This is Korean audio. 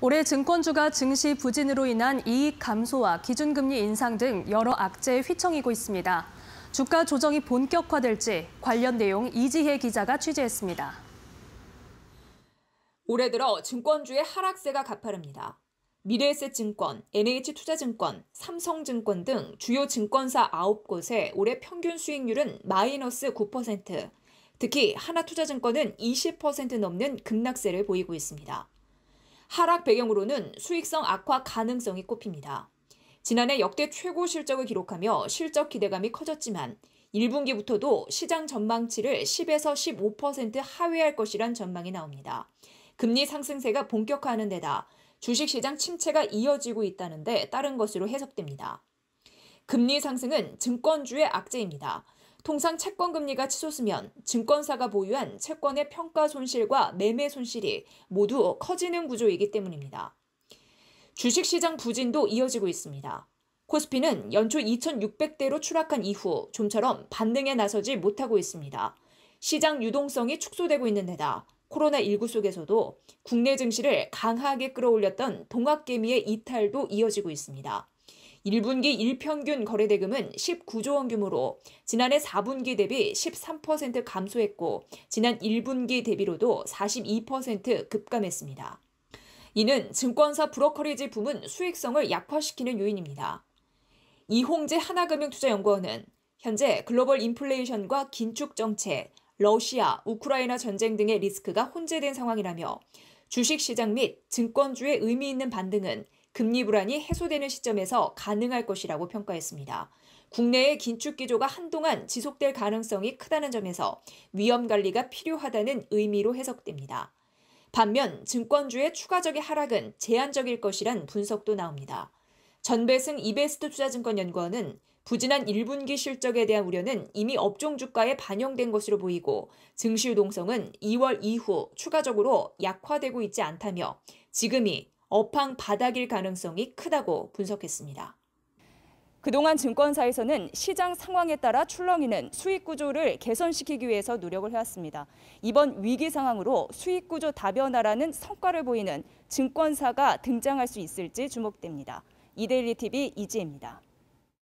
올해 증권주가 증시 부진으로 인한 이익 감소와 기준금리 인상 등 여러 악재에 휘청이고 있습니다. 주가 조정이 본격화될지 관련 내용 이지혜 기자가 취재했습니다. 올해 들어 증권주의 하락세가 가파릅니다. 미래에셋증권, NH투자증권, 삼성증권 등 주요 증권사 9곳의 올해 평균 수익률은 마이너스 9%, 특히 하나투자증권은 20% 넘는 급락세를 보이고 있습니다. 하락 배경으로는 수익성 악화 가능성이 꼽힙니다. 지난해 역대 최고 실적을 기록하며 실적 기대감이 커졌지만 1분기부터도 시장 전망치를 10에서 15% 하회할 것이란 전망이 나옵니다. 금리 상승세가 본격화하는 데다 주식시장 침체가 이어지고 있다는데 따른 것으로 해석됩니다. 금리 상승은 증권주의 악재입니다. 통상 채권 금리가 치솟으면 증권사가 보유한 채권의 평가 손실과 매매 손실이 모두 커지는 구조이기 때문입니다. 주식시장 부진도 이어지고 있습니다. 코스피는 연초 2600대로 추락한 이후 좀처럼 반등에 나서지 못하고 있습니다. 시장 유동성이 축소되고 있는 데다 코로나19 속에서도 국내 증시를 강하게 끌어올렸던 동학개미의 이탈도 이어지고 있습니다. 1분기 일평균 거래대금은 19조 원 규모로 지난해 4분기 대비 13% 감소했고 지난 1분기 대비로도 42% 급감했습니다. 이는 증권사 브로커리지 부은 수익성을 약화시키는 요인입니다. 이홍재 하나금융투자연구원은 현재 글로벌 인플레이션과 긴축 정책, 러시아, 우크라이나 전쟁 등의 리스크가 혼재된 상황이라며 주식시장 및 증권주의 의미 있는 반등은 금리 불안이 해소되는 시점에서 가능할 것이라고 평가했습니다. 국내의 긴축 기조가 한동안 지속될 가능성이 크다는 점에서 위험 관리가 필요하다는 의미로 해석됩니다. 반면 증권주의 추가적인 하락은 제한적일 것이란 분석도 나옵니다. 전배승 이베스트 투자증권연구원은 부진한 1분기 실적에 대한 우려는 이미 업종 주가에 반영된 것으로 보이고 증시유동성은 2월 이후 추가적으로 약화되고 있지 않다며 지금이 업황 바닥일 가능성이 크다고 분석했습니다. 그동안 증권사에서는 시장 상황에 따라 출렁이는 수익 구조를 개선시키기 위해서 노력을 해왔습니다. 이번 위기 상황으로 수익 구조 다변화라는 성과를 보이는 증권사가 등장할 수 있을지 주목됩니다. 이데일리 TV 이지혜입니다.